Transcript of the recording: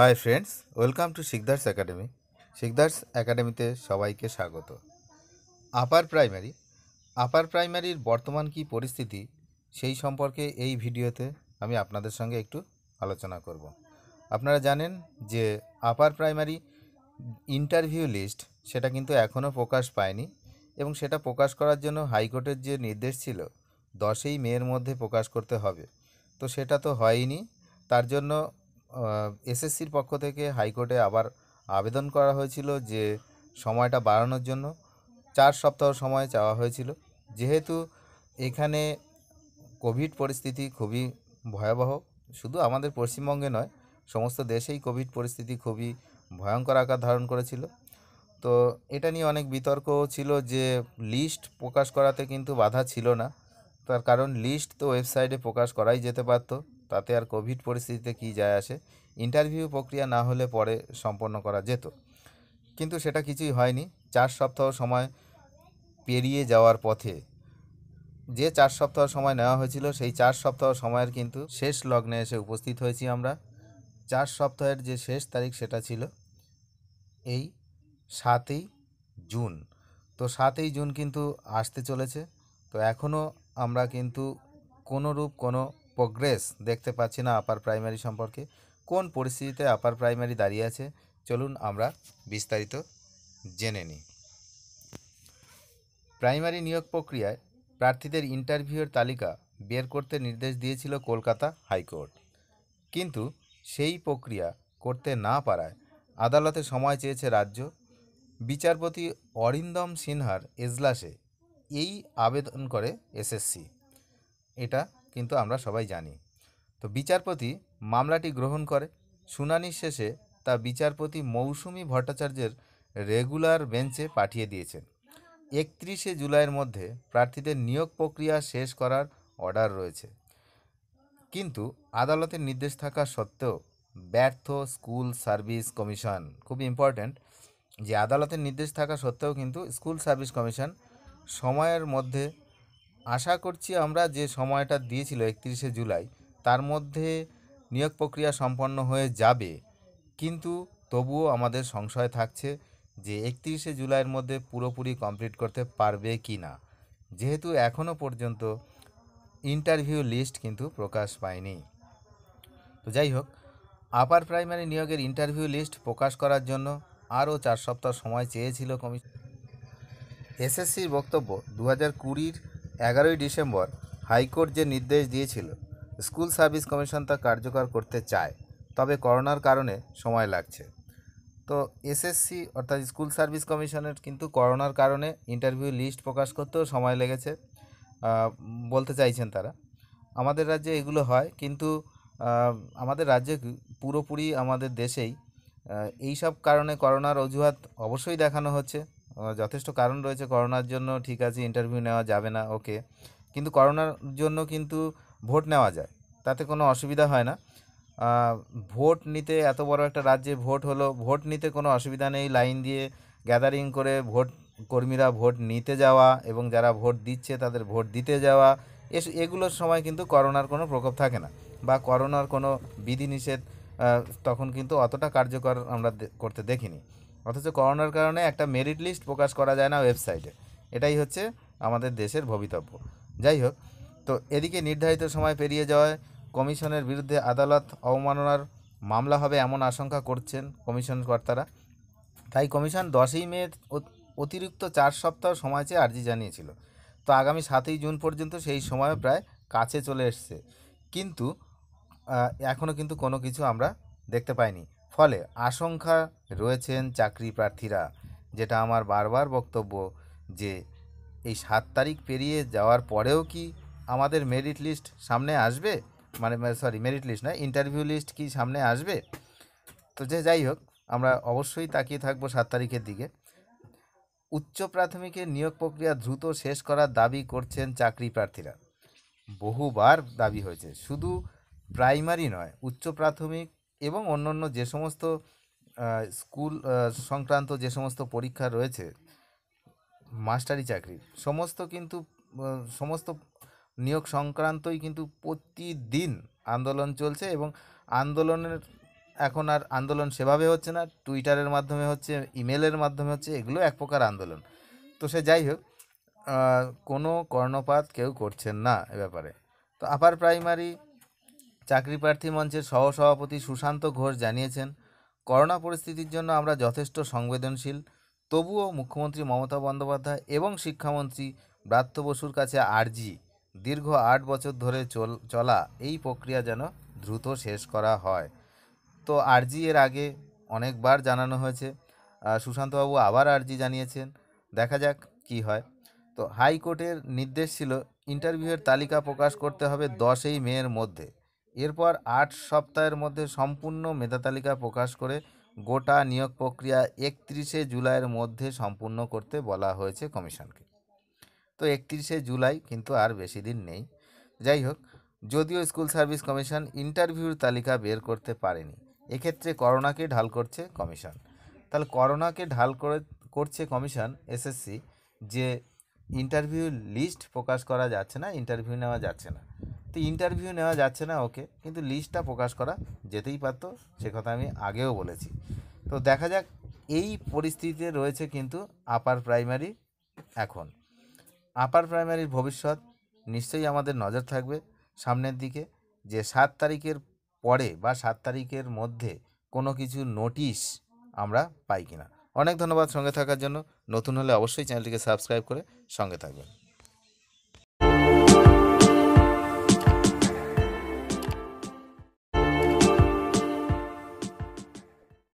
high friends welcome to Sikdar's academy Sikdar's একাডেমিতে সবাইকে স্বাগত আপার প্রাইমারি আপার প্রাইমারির বর্তমান কি পরিস্থিতি সেই সম্পর্কে এই ভিডিওতে আমি আপনাদের সঙ্গে একটু আলোচনা করব আপনারা জানেন যে আপার প্রাইমারি ইন্টারভিউ লিস্ট সেটা কিন্তু এখনও প্রকাশ পায়নি এবং সেটা প্রকাশ করার জন্য হাইকোর্টের যে নির্দেশ ছিল দশই মেয়ের মধ্যে প্রকাশ করতে হবে তো সেটা তো হয়নি তার জন্য এসএসসির পক্ষ থেকে হাইকোর্টে আবার আবেদন করা হয়েছিল যে সময়টা বাড়ানোর জন্য চার সপ্তাহ সময় চাওয়া হয়েছিল যেহেতু এখানে কোভিড পরিস্থিতি খুবই ভয়াবহ শুধু আমাদের পশ্চিমবঙ্গে নয় সমস্ত দেশেই কোভিড পরিস্থিতি খুবই ভয়ঙ্কর আকার ধারণ করেছিল তো এটা নিয়ে অনেক বিতর্ক ছিল যে লিস্ট প্রকাশ করাতে কিন্তু বাধা ছিল না তার কারণ লিস্ট তো ওয়েবসাইটে প্রকাশ করাই যেতে পারতো তাতে আর কোভিড পরিস্থিতিতে কি যায় আসে ইন্টারভিউ প্রক্রিয়া না হলে পরে সম্পন্ন করা যেত কিন্তু সেটা কিছুই হয়নি চার সপ্তাহ সময় পেরিয়ে যাওয়ার পথে যে চার সপ্তাহ সময় নেওয়া হয়েছিল সেই চার সপ্তাহ সময়ের কিন্তু শেষ লগ্নে এসে উপস্থিত হয়েছি আমরা চার সপ্তাহের যে শেষ তারিখ সেটা ছিল এই সাতই জুন তো সাতই জুন কিন্তু আসতে চলেছে তো এখনও আমরা কিন্তু কোনোরূপ কোনো প্রোগ্রেস দেখতে পাচ্ছি না আপার প্রাইমারি সম্পর্কে কোন পরিস্থিতিতে আপার প্রাইমারি দাঁড়িয়ে আছে চলুন আমরা বিস্তারিত জেনে নিই প্রাইমারি নিয়োগ প্রক্রিয়ায় প্রার্থীদের ইন্টারভিউয়ের তালিকা বের করতে নির্দেশ দিয়েছিল কলকাতা হাইকোর্ট কিন্তু সেই প্রক্রিয়া করতে না পারায় আদালতে সময় চেয়েছে রাজ্য বিচারপতি অরিন্দম সিনহার এজলাসে এই আবেদন করে এসএসসি এটা কিন্তু আমরা সবাই জানি তো বিচারপতি মামলাটি গ্রহণ করে শুনানি শেষে তা বিচারপতি মৌসুমি ভট্টাচার্যের রেগুলার বেঞ্চে পাঠিয়ে দিয়েছেন একত্রিশে জুলাইয়ের মধ্যে প্রার্থীদের নিয়োগ প্রক্রিয়া শেষ করার অর্ডার রয়েছে কিন্তু আদালতের নির্দেশ থাকা সত্ত্বেও ব্যর্থ স্কুল সার্ভিস কমিশন খুব ইম্পর্ট্যান্ট যে আদালতের নির্দেশ থাকা সত্ত্বেও কিন্তু স্কুল সার্ভিস কমিশন সময়ের মধ্যে আশা করছি আমরা যে সময়টা দিয়েছিল একত্রিশে জুলাই তার মধ্যে নিয়োগ প্রক্রিয়া সম্পন্ন হয়ে যাবে কিন্তু তবুও আমাদের সংশয় থাকছে যে একত্রিশে জুলাইয়ের মধ্যে পুরোপুরি কমপ্লিট করতে পারবে কি না যেহেতু এখনও পর্যন্ত ইন্টারভিউ লিস্ট কিন্তু প্রকাশ পায়নি তো যাই হোক আপার প্রাইমারি নিয়োগের ইন্টারভিউ লিস্ট প্রকাশ করার জন্য আরও চার সপ্তাহ সময় চেয়েছিল কমিশন এসএসসির বক্তব্য দু হাজার কুড়ির এগারোই ডিসেম্বর হাইকোর্ট যে নির্দেশ দিয়েছিল স্কুল সার্ভিস কমিশন তা কার্যকর করতে চায় তবে করোনার কারণে সময় লাগছে তো এসএসসি অর্থাৎ স্কুল সার্ভিস কমিশনের কিন্তু করোনার কারণে ইন্টারভিউ লিস্ট প্রকাশ করতেও সময় লেগেছে বলতে চাইছেন তারা আমাদের রাজ্যে এগুলো হয় কিন্তু আমাদের রাজ্যে পুরোপুরি আমাদের দেশেই এই সব কারণে করোনার অজুহাত অবশ্যই দেখানো হচ্ছে যথেষ্ট কারণ রয়েছে করোনার জন্য ঠিক আছে ইন্টারভিউ নেওয়া যাবে না ওকে কিন্তু করোনার জন্য কিন্তু ভোট নেওয়া যায় তাতে কোনো অসুবিধা হয় না ভোট নিতে এত বড় একটা রাজ্যে ভোট হলো ভোট নিতে কোনো অসুবিধা নেই লাইন দিয়ে গ্যাদারিং করে ভোট কর্মীরা ভোট নিতে যাওয়া এবং যারা ভোট দিচ্ছে তাদের ভোট দিতে যাওয়া এস এগুলোর সময় কিন্তু করোনার কোনো প্রকোপ থাকে না বা করোনার কোনো বিধিনিষেধ তখন কিন্তু অতটা কার্যকর আমরা করতে দেখিনি অথচ করোনার কারণে একটা মেরিট লিস্ট প্রকাশ করা যায় না ওয়েবসাইটে এটাই হচ্ছে আমাদের দেশের ভবিতব্য যাই হোক তো এদিকে নির্ধারিত সময় পেরিয়ে যাওয়ায় কমিশনের বিরুদ্ধে আদালত অবমাননার মামলা হবে এমন আশঙ্কা করছেন কমিশন কর্তারা তাই কমিশন দশই মে অতিরিক্ত চার সপ্তাহ সময় চেয়ে আর্জি জানিয়েছিল তো আগামী সাতই জুন পর্যন্ত সেই সময় প্রায় কাছে চলে এসছে কিন্তু এখনও কিন্তু কোনো কিছু আমরা দেখতে পাইনি ফলে আশঙ্কা রয়েছেন চাকরি প্রার্থীরা যেটা আমার বারবার বক্তব্য যে এই সাত তারিখ পেরিয়ে যাওয়ার পরেও কি আমাদের মেরিট লিস্ট সামনে আসবে মানে সরি মেরিট লিস্ট না ইন্টারভিউ লিস্ট কি সামনে আসবে তো যে যাই হোক আমরা অবশ্যই তাকিয়ে থাকবো সাত তারিখের দিকে উচ্চ প্রাথমিকের নিয়োগ প্রক্রিয়া দ্রুত শেষ করার দাবি করছেন চাকরি প্রার্থীরা বহুবার দাবি হয়েছে শুধু প্রাইমারি নয় উচ্চ প্রাথমিক এবং অন্যান্য যে সমস্ত স্কুল সংক্রান্ত যে সমস্ত পরীক্ষা রয়েছে মাস্টারি চাকরির সমস্ত কিন্তু সমস্ত নিয়োগ সংক্রান্তই কিন্তু প্রতিদিন আন্দোলন চলছে এবং আন্দোলনের এখন আর আন্দোলন সেভাবে হচ্ছে না টুইটারের মাধ্যমে হচ্ছে ইমেলের মাধ্যমে হচ্ছে এগুলো এক প্রকার আন্দোলন তো সে যাই হোক কোনো কর্ণপাত কেউ করছেন না এ ব্যাপারে তো আপার প্রাইমারি চাকরিপ্রার্থী মঞ্চের সহসভাপতি সুশান্ত ঘোষ জানিয়েছেন করোনা পরিস্থিতির জন্য আমরা যথেষ্ট সংবেদনশীল তবুও মুখ্যমন্ত্রী মমতা বন্দ্যোপাধ্যায় এবং শিক্ষামন্ত্রী ব্রাত্য বসুর কাছে আর্জি দীর্ঘ আট বছর ধরে চল চলা এই প্রক্রিয়া যেন দ্রুত শেষ করা হয় তো আরজি এর আগে অনেকবার জানানো হয়েছে সুশান্তবাবু আবার আর্জি জানিয়েছেন দেখা যাক কি হয় তো হাইকোর্টের নির্দেশ ছিল ইন্টারভিউয়ের তালিকা প্রকাশ করতে হবে দশই মেয়ের মধ্যে এরপর আট সপ্তাহের মধ্যে সম্পূর্ণ মেধা তালিকা প্রকাশ করে গোটা নিয়োগ প্রক্রিয়া একত্রিশে জুলাইয়ের মধ্যে সম্পূর্ণ করতে বলা হয়েছে কমিশনকে তো একত্রিশে জুলাই কিন্তু আর বেশি দিন নেই যাই হোক যদিও স্কুল সার্ভিস কমিশন ইন্টারভিউর তালিকা বের করতে পারেনি এক্ষেত্রে করোনাকে ঢাল করছে কমিশন তাহলে করোনাকে ঢাল করে করছে কমিশন এসএসসি যে ইন্টারভিউ লিস্ট প্রকাশ করা যাচ্ছে না ইন্টারভিউ নেওয়া যাচ্ছে না তো ইন্টারভিউ নেওয়া যাচ্ছে না ওকে কিন্তু লিস্টটা প্রকাশ করা যেতেই পারত সে কথা আমি আগেও বলেছি তো দেখা যাক এই পরিস্থিতিতে রয়েছে কিন্তু আপার প্রাইমারি এখন আপার প্রাইমারির ভবিষ্যৎ নিশ্চয়ই আমাদের নজর থাকবে সামনের দিকে যে সাত তারিখের পরে বা সাত তারিখের মধ্যে কোনো কিছু নোটিশ আমরা পাই কিনা অনেক ধন্যবাদ সঙ্গে থাকার জন্য নতুন হলে অবশ্যই চ্যানেলটিকে সাবস্ক্রাইব করে সঙ্গে থাকবেন